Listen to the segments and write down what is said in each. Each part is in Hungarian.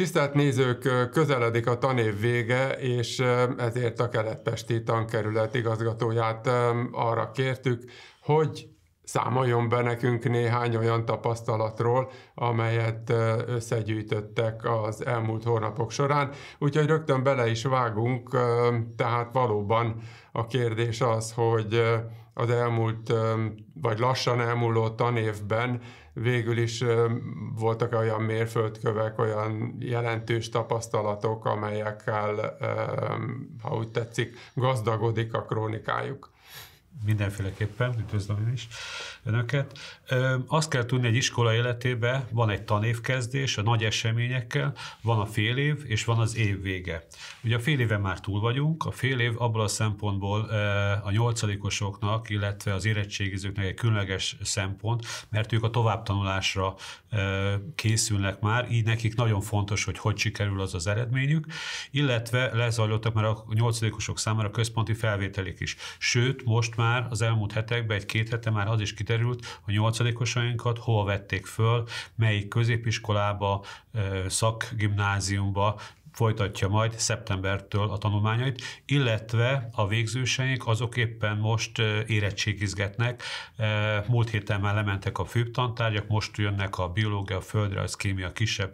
Tisztelt nézők, közeledik a tanév vége, és ezért a keletpesti tankerület igazgatóját arra kértük, hogy számoljon be nekünk néhány olyan tapasztalatról, amelyet összegyűjtöttek az elmúlt hónapok során. Úgyhogy rögtön bele is vágunk, tehát valóban a kérdés az, hogy az elmúlt, vagy lassan elmúló tanévben végül is voltak olyan mérföldkövek, olyan jelentős tapasztalatok, amelyekkel, ha úgy tetszik, gazdagodik a krónikájuk mindenféleképpen, üdvözlöm én is önöket. Azt kell tudni, egy iskola életében van egy tanévkezdés a nagy eseményekkel, van a fél év, és van az év vége. Ugye a fél éve már túl vagyunk, a fél év abból a szempontból a nyolcadikosoknak, illetve az érettségizőknek egy különleges szempont, mert ők a továbbtanulásra készülnek már, így nekik nagyon fontos, hogy hogy sikerül az az eredményük, illetve lezajlottak már a nyolcadikosok számára központi felvételik is. Sőt, most már az elmúlt hetekben, egy-két hete már az is kiderült, hogy nyolcadikosainkat hova vették föl, melyik középiskolába, szakgimnáziumba, folytatja majd szeptembertől a tanulmányait, illetve a végzőseink azok éppen most érettségizgetnek. Múlt héten már lementek a főbb tantárgyak, most jönnek a biológia, a földrajz, kémia kisebb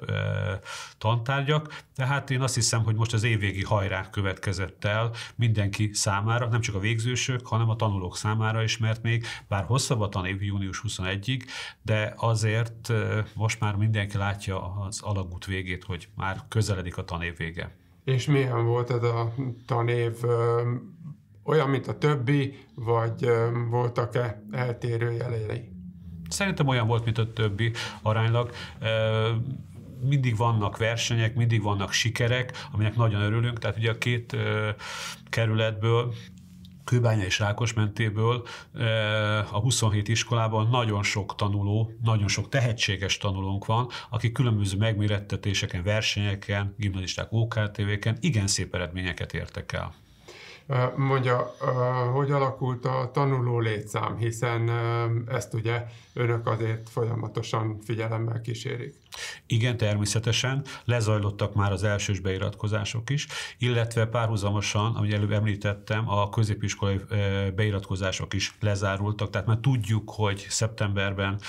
tantárgyak, tehát én azt hiszem, hogy most az évvégi hajrá következett el mindenki számára, nem csak a végzősök, hanem a tanulók számára is, mert még bár hosszabb a tanév június 21-ig, de azért most már mindenki látja az alagút végét, hogy már közeledik a tanév tanév vége. És milyen volt ez a tanév? Olyan, mint a többi, vagy voltak-e eltérő jelei? Szerintem olyan volt, mint a többi aránylag mindig vannak versenyek, mindig vannak sikerek, aminek nagyon örülünk. Tehát ugye a két kerületből Kőbánya és Rákos mentéből eh, a 27 iskolában nagyon sok tanuló, nagyon sok tehetséges tanulónk van, aki különböző megmérettetéseken, versenyeken, gimnazisták OKTV-ken igen szép eredményeket értek el. Eh, mondja, eh, hogy alakult a tanuló létszám, hiszen ezt ugye önök azért folyamatosan figyelemmel kísérik. Igen, természetesen. Lezajlottak már az elsős beiratkozások is, illetve párhuzamosan, amit előbb említettem, a középiskolai beiratkozások is lezárultak, tehát már tudjuk, hogy szeptemberben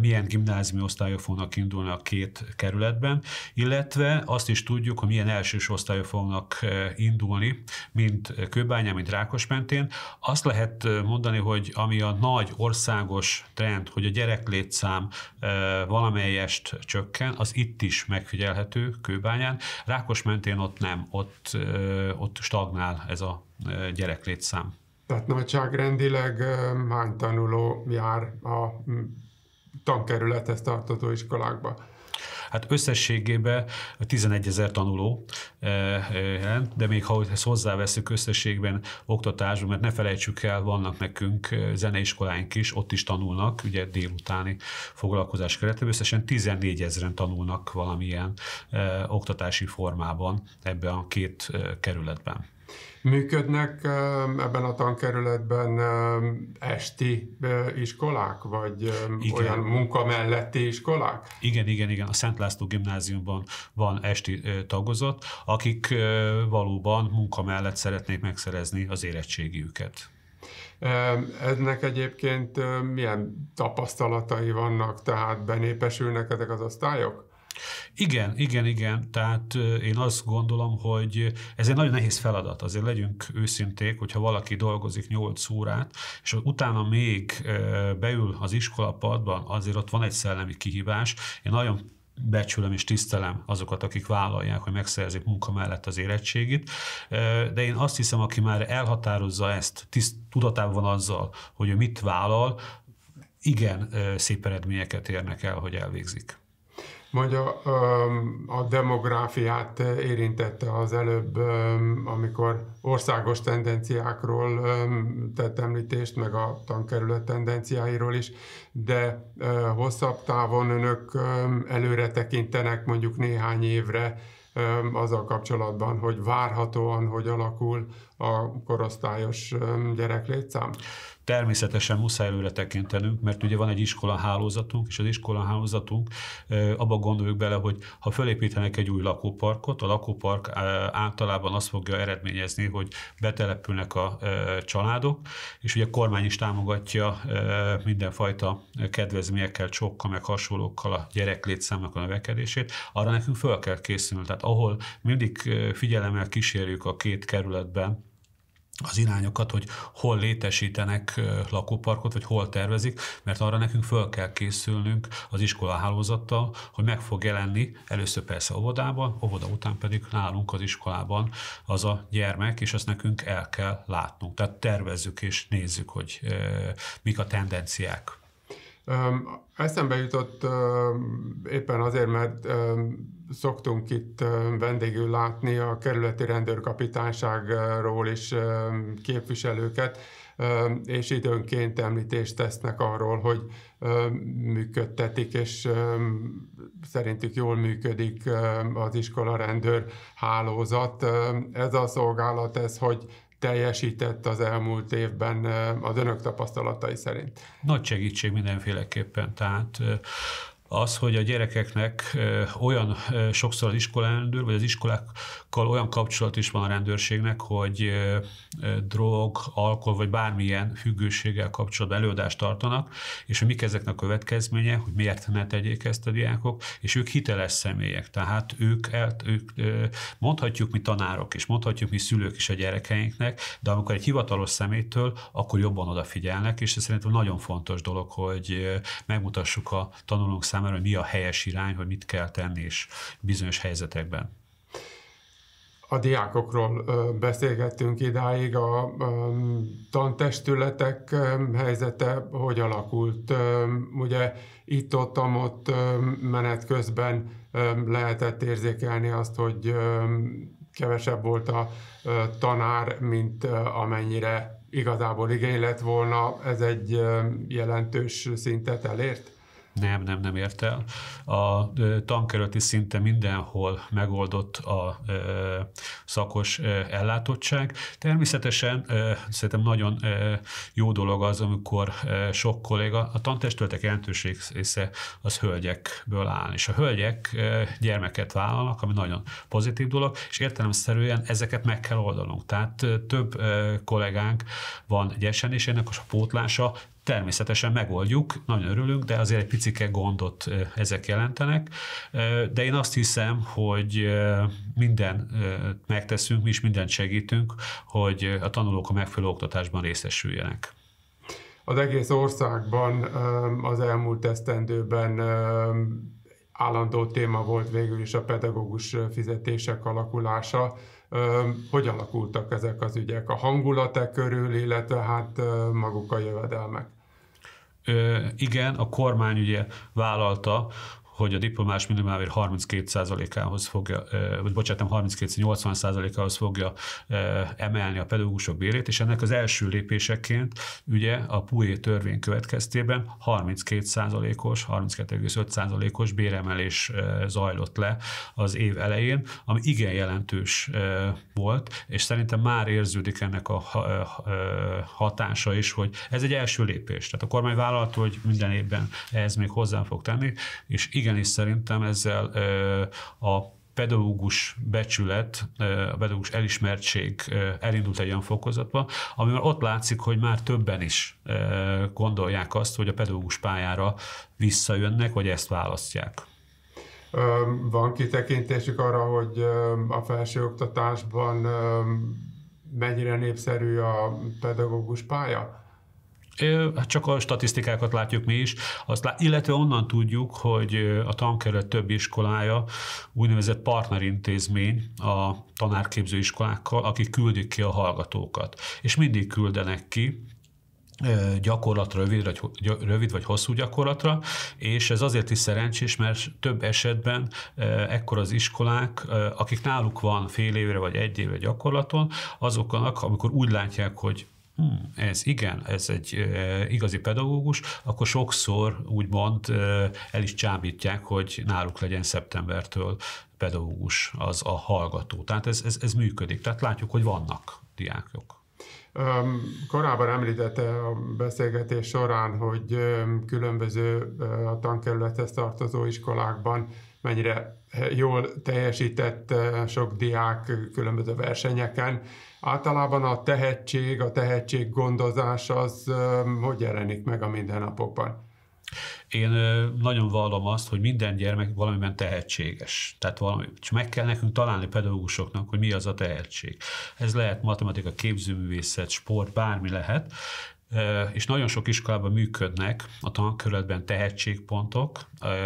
milyen gimnáziumi osztályok fognak indulni a két kerületben, illetve azt is tudjuk, hogy milyen elsős osztályok fognak indulni, mint Kőbánya, mint Rákos mentén. Azt lehet mondani, hogy ami a nagy országos trend, hogy a gyereklétszám valamelyest csökken, az itt is megfigyelhető kőbányán. Rákos mentén ott nem, ott, ott stagnál ez a gyereklétszám. Tehát nagyságrendileg hány tanuló jár a tankerülethez tartozó iskolákba? Hát összességében 11 ezer tanuló eh, eh, de még ha ezt hozzáveszünk összességben oktatásban, mert ne felejtsük el, vannak nekünk eh, zeneiskoláink is, ott is tanulnak, ugye délutáni foglalkozás keretében, összesen 14 ezeren tanulnak valamilyen oktatási formában ebben a két kerületben. Működnek um, ebben a tankerületben um, esti uh, iskolák, vagy um, igen. olyan munka melletti iskolák? Igen, igen, igen. A Szent László gimnáziumban van esti uh, tagozat, akik uh, valóban munka mellett szeretnék megszerezni az érettségiüket. Ennek egyébként milyen tapasztalatai vannak, tehát benépesülnek ezek az osztályok? Igen, igen, igen. Tehát én azt gondolom, hogy ez egy nagyon nehéz feladat. Azért legyünk őszinték, hogyha valaki dolgozik 8 órát, és utána még beül az iskolapadban, azért ott van egy szellemi kihívás. Én nagyon becsülöm és tisztelem azokat, akik vállalják, hogy megszerzik munka mellett az érettségit, de én azt hiszem, aki már elhatározza ezt, tiszt, tudatában van azzal, hogy ő mit vállal, igen szép eredményeket érnek el, hogy elvégzik. Mondja, a demográfiát érintette az előbb, amikor országos tendenciákról tett említést, meg a tankerület tendenciáiról is, de hosszabb távon önök előre tekintenek mondjuk néhány évre, azzal kapcsolatban, hogy várhatóan hogy alakul a korosztályos gyerek létszám? természetesen muszáj előre tekintenünk, mert ugye van egy iskola hálózatunk, és az iskola hálózatunk abba gondoljuk bele, hogy ha fölépítenek egy új lakóparkot, a lakópark általában azt fogja eredményezni, hogy betelepülnek a családok, és ugye a kormány is támogatja mindenfajta kedvezményekkel, csokkal, meg hasonlókkal a létszámnak a növekedését, arra nekünk föl kell készülni. Tehát ahol mindig figyelemmel kísérjük a két kerületben az irányokat, hogy hol létesítenek lakóparkot, vagy hol tervezik, mert arra nekünk föl kell készülnünk az iskola hálózattal, hogy meg fog jelenni először persze óvodában, óvoda után pedig nálunk az iskolában az a gyermek, és azt nekünk el kell látnunk. Tehát tervezzük és nézzük, hogy mik a tendenciák. Eszembe jutott éppen azért, mert szoktunk itt vendégül látni a kerületi rendőrkapitányságról is képviselőket, és időnként említést tesznek arról, hogy működtetik, és szerintük jól működik az iskola rendőr hálózat. Ez a szolgálat, ez hogy teljesített az elmúlt évben az önök tapasztalatai szerint? Nagy segítség mindenféleképpen, tehát az, hogy a gyerekeknek olyan sokszor az iskolárendőr, vagy az iskolákkal olyan kapcsolat is van a rendőrségnek, hogy drog, alkohol, vagy bármilyen függőséggel kapcsolatban előadást tartanak, és hogy mik ezeknek a következménye, hogy miért ne tegyék ezt a diákok, és ők hiteles személyek, tehát ők, el, ők mondhatjuk mi tanárok, és mondhatjuk mi szülők is a gyerekeinknek, de amikor egy hivatalos szemétől, akkor jobban odafigyelnek, és ez szerintem nagyon fontos dolog, hogy megmutassuk a tanulók számára, számára, hogy mi a helyes irány, hogy mit kell tenni és bizonyos helyzetekben. A diákokról beszélgettünk idáig, a tantestületek helyzete hogy alakult? Ugye itt-ott, ott menet közben lehetett érzékelni azt, hogy kevesebb volt a tanár, mint amennyire igazából igény lett volna. Ez egy jelentős szintet elért? Nem, nem, nem ért el. A tankerületi szinte mindenhol megoldott a szakos ellátottság. Természetesen szerintem nagyon jó dolog az, amikor sok kolléga, a tantestületek jelentőség része az hölgyekből áll, és a hölgyek gyermeket vállalnak, ami nagyon pozitív dolog, és értelemszerűen ezeket meg kell oldanunk. Tehát több kollégánk van gyesen, és ennek a pótlása Természetesen megoldjuk, nagyon örülünk, de azért egy picike gondot ezek jelentenek. De én azt hiszem, hogy minden megteszünk, mi is mindent segítünk, hogy a tanulók a megfelelő oktatásban részesüljenek. Az egész országban az elmúlt esztendőben állandó téma volt végül is a pedagógus fizetések alakulása. Hogy alakultak ezek az ügyek? A hangulatek körül, illetve hát maguk a jövedelmek? igen, a kormány ugye vállalta, hogy a diplomás minimálbér 32%-ához fogja, vagy bocsánat, 32-80%-ához fogja emelni a pedagógusok bérét, és ennek az első lépéseként ugye a PUE törvény következtében 32%-os, 32,5%-os béremelés zajlott le az év elején, ami igen jelentős volt, és szerintem már érződik ennek a hatása is, hogy ez egy első lépés. Tehát a kormány vállalt, hogy minden évben ez még hozzá fog tenni, és igen, igen, és szerintem ezzel a pedagógus becsület, a pedagógus elismertség elindult egy olyan fokozatba, ami már ott látszik, hogy már többen is gondolják azt, hogy a pedagógus pályára visszajönnek, vagy ezt választják. Van kitekintésük arra, hogy a felsőoktatásban mennyire népszerű a pedagógus pálya? Hát csak a statisztikákat látjuk mi is, azt lát, illetve onnan tudjuk, hogy a tankerület több iskolája úgynevezett partnerintézmény a tanárképző iskolákkal, akik küldik ki a hallgatókat. És mindig küldenek ki gyakorlatra, rövid vagy, rövid vagy hosszú gyakorlatra, és ez azért is szerencsés, mert több esetben ekkor az iskolák, akik náluk van fél évre vagy egy évre gyakorlaton, azoknak, amikor úgy látják, hogy hmm, ez igen, ez egy e, igazi pedagógus, akkor sokszor úgymond e, el is csábítják, hogy náluk legyen szeptembertől pedagógus az a hallgató. Tehát ez, ez, ez működik. Tehát látjuk, hogy vannak diákok. Korábban említette a beszélgetés során, hogy különböző a tankerülethez tartozó iskolákban mennyire jól teljesített eh, sok diák különböző versenyeken. Általában a tehetség, a tehetség gondozás az eh, hogy jelenik meg a mindennapokban? Én eh, nagyon vallom azt, hogy minden gyermek valamiben tehetséges. Tehát valami, és meg kell nekünk találni pedagógusoknak, hogy mi az a tehetség. Ez lehet matematika, képzőművészet, sport, bármi lehet, és nagyon sok iskolában működnek a tankörletben tehetségpontok,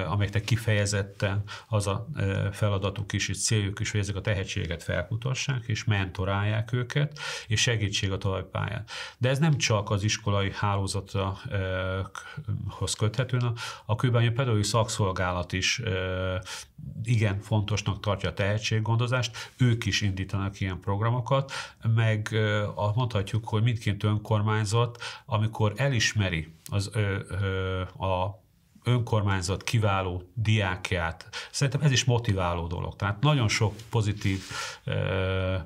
amelyeknek kifejezetten az a feladatuk is, és céljuk is, hogy ezek a tehetséget felkutassák, és mentorálják őket, és segítség a továbbpályán. De ez nem csak az iskolai hálózathoz köthető, a külbányi pedagógiai szakszolgálat is igen fontosnak tartja a tehetséggondozást, ők is indítanak ilyen programokat, meg azt mondhatjuk, hogy mindként önkormányzat amikor elismeri az, ö, ö, a önkormányzat kiváló diákját. Szerintem ez is motiváló dolog. Tehát nagyon sok pozitív ö,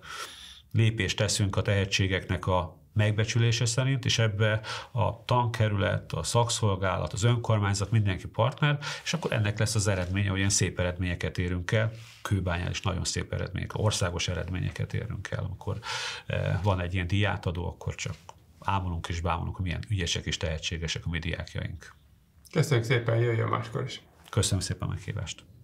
lépést teszünk a tehetségeknek a megbecsülése szerint, és ebbe a tankerület, a szakszolgálat, az önkormányzat, mindenki partner, és akkor ennek lesz az eredménye, hogy ilyen szép eredményeket érünk el, kőbányán is nagyon szép eredmények, országos eredményeket érünk el, amikor van egy ilyen diátadó, akkor csak ámulunk és bámulunk, milyen ügyesek és tehetségesek a mi diákjaink. Köszönjük szépen, jöjjön máskor is. Köszönöm szépen a meghívást.